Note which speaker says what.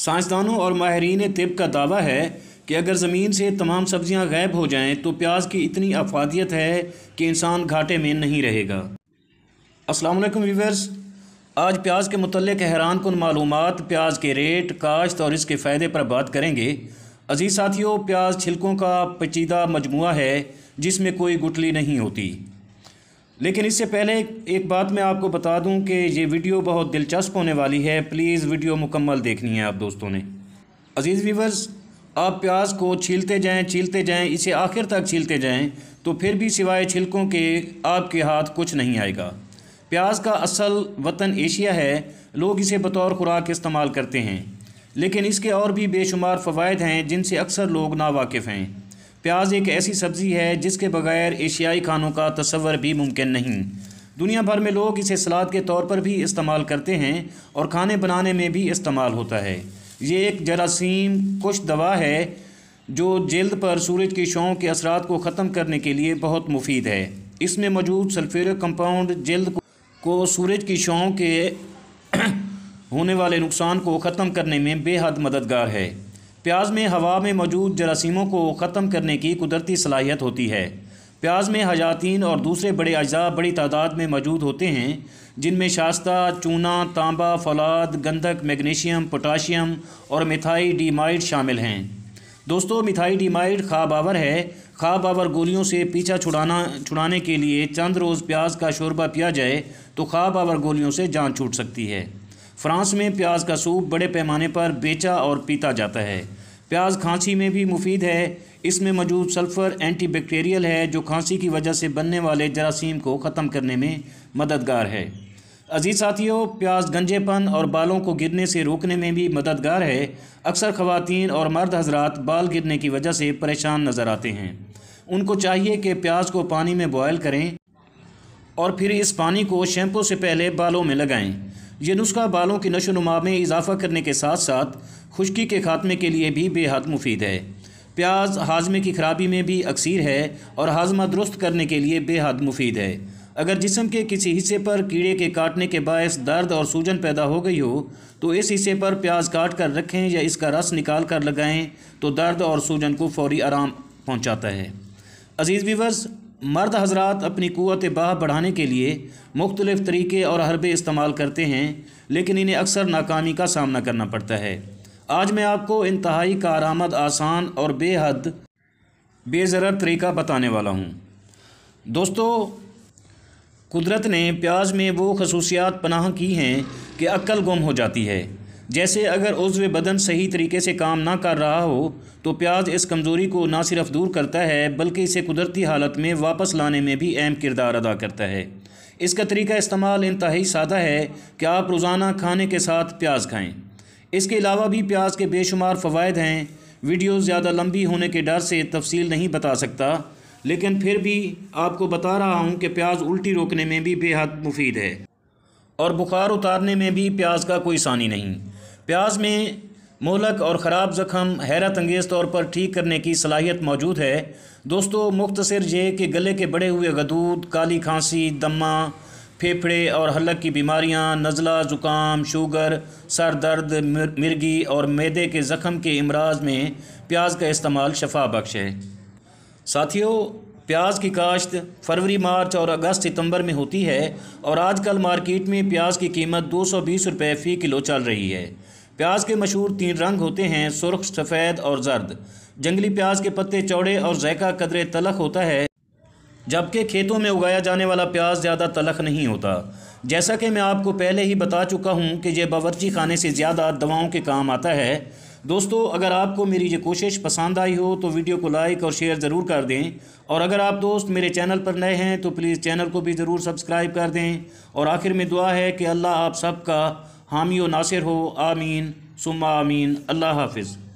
Speaker 1: साइंसदानों और माहरीन तिब का दावा है कि अगर ज़मीन से तमाम सब्जियां गायब हो जाएं तो प्याज की इतनी अफादियत है कि इंसान घाटे में नहीं रहेगा अस्सलाम वालेकुम व्यूवर्स आज प्याज के मतलब हैरान कन मालूम प्याज के रेट काश्त और इसके फ़ायदे पर बात करेंगे अजीज़ साथियों प्याज छिलकों का पेचीदा मजमू है जिसमें कोई गुटली नहीं होती लेकिन इससे पहले एक बात मैं आपको बता दूं कि ये वीडियो बहुत दिलचस्प होने वाली है प्लीज़ वीडियो मुकम्मल देखनी है आप दोस्तों ने अज़ीज़ वीवर्स आप प्याज को छीलते जाएं छीलते जाएं इसे आखिर तक छीलते जाएं तो फिर भी सिवाय छिलकों के आपके हाथ कुछ नहीं आएगा प्याज का असल वतन एशिया है लोग इसे बतौर खुराक इस्तेमाल करते हैं लेकिन इसके और भी बेशुमार फ़वाद हैं जिनसे अक्सर लोग नावाकफ़ हैं प्याज एक ऐसी सब्ज़ी है जिसके बगैर एशियाई खानों का तस्वर भी मुमकिन नहीं दुनिया भर में लोग इसे सलाद के तौर पर भी इस्तेमाल करते हैं और खाने बनाने में भी इस्तेमाल होता है ये एक जरासीम कुछ दवा है जो जल्द पर सूरज की शों के असरात को ख़त्म करने के लिए बहुत मुफीद है इसमें मौजूद सल्फ्यूरिक कंपाउंड जल्द को सूरज की शों के होने वाले नुकसान को ख़त्म करने में बेहद मददगार है प्याज में हवा में मौजूद जरासीमों को ख़त्म करने की कुदरती सलाहियत होती है प्याज में हजातीन और दूसरे बड़े अज्जा बड़ी तादाद में मौजूद होते हैं जिनमें शास्ता चूना तांबा फलाद गंधक मैग्नीशियम पोटाशियम और मिथाई डीमाइड शामिल हैं दोस्तों मिथाई डीमाइड खाबावर है खाबावर गोलियों से पीछा छुड़ाना छुड़ाने के लिए चंद रोज़ प्याज का शोरबा पिया जाए तो खाबावर गोलियों से जान छूट सकती है फ्रांस में प्याज का सूप बड़े पैमाने पर बेचा और पीता जाता है प्याज खांसी में भी मुफीद है इसमें मौजूद सल्फ़र एंटीबैक्टीरियल है जो खांसी की वजह से बनने वाले जरासीम को ख़त्म करने में मददगार है अजीज़ साथियों प्याज गंजेपन और बालों को गिरने से रोकने में भी मददगार है अक्सर खवतिन और मर्द हजरात बाल गिरने की वजह से परेशान नज़र आते हैं उनको चाहिए कि प्याज को पानी में बॉयल करें और फिर इस पानी को शैम्पू से पहले बालों में लगाएं ये नुस्खा बालों की नशो नुमा में इजाफा करने के साथ साथ खुश्की के खात्मे के लिए भी बेहद मुफीद है प्याज हाजमे की खराबी में भी अक्सर है और हाजमा दुरुस्त करने के लिए बेहद मुफीद है अगर जिसम के किसी हिस्से पर कीड़े के काटने के बायस दर्द और सूजन पैदा हो गई हो तो इस हिस्से पर प्याज काट कर रखें या इसका रस निकाल कर लगाएँ तो दर्द और सूजन को फौरी आराम पहुँचाता है अज़ीज़ वीवर्स मर्द हजरात अपनी क़वत बाह बढ़ाने के लिए मुख्तलिफ़ तरीके और हरबे इस्तेमाल करते हैं लेकिन इन्हें अक्सर नाकामी का सामना करना पड़ता है आज मैं आपको इंतहाई कारामद आसान और बेहद बेज़र तरीका बताने वाला हूँ दोस्तों कुदरत ने प्याज में वो खसूसियात पनाह की हैं कि अक्ल गुम हो जाती है जैसे अगर उज्व बदन सही तरीके से काम ना कर रहा हो तो प्याज इस कमज़ोरी को ना सिर्फ दूर करता है बल्कि इसे कुदरती हालत में वापस लाने में भी अहम किरदार अदा करता है इसका तरीका इस्तेमाल इंतहाई सादा है कि आप रोज़ाना खाने के साथ प्याज खाएँ इसके अलावा भी प्याज के बेशुमार फ़वाद हैं वीडियो ज़्यादा लंबी होने के डर से तफसील नहीं बता सकता लेकिन फिर भी आपको बता रहा हूँ कि प्याज उल्टी रोकने में भी बेहद मुफीद है और बुखार उतारने में भी प्याज का कोई सानी नहीं प्याज में मोलक और ख़राब ज़ख़म हैरत अंगेज़ तौर पर ठीक करने की सलाहियत मौजूद है दोस्तों मुख्तसर ये कि गले के बड़े हुए गदूद काली खांसी दमा फेफड़े और हलक की बीमारियां, नज़ला ज़ुकाम शुगर सर दर्द मिर, मिर्गी और मैदे के ज़ख़म के अमराज में प्याज का इस्तेमाल शफा बख्श है साथियों प्याज की काश्त फरवरी मार्च और अगस्त सितंबर में होती है और आजकल मार्केट में प्याज की कीमत दो सौ बीस रुपये फ़ी किलो चल रही है प्याज के मशहूर तीन रंग होते हैं सुरख सफ़ेद और जर्द जंगली प्याज के पत्ते चौड़े और जैका कदरे तलख होता है जबकि खेतों में उगाया जाने वाला प्याज ज़्यादा तलख नहीं होता जैसा कि मैं आपको पहले ही बता चुका हूँ कि यह बावर्ची खाने से ज़्यादा दवाओं के काम आता है दोस्तों अगर आपको मेरी ये कोशिश पसंद आई हो तो वीडियो को लाइक और शेयर ज़रूर कर दें और अगर आप दोस्त मेरे चैनल पर नए हैं तो प्लीज़ चैनल को भी ज़रूर सब्सक्राइब कर दें और आखिर में दुआ है कि अल्लाह आप सबका हामी व नासिर हो आमीन सुम आमीन अल्लाह हाफिज़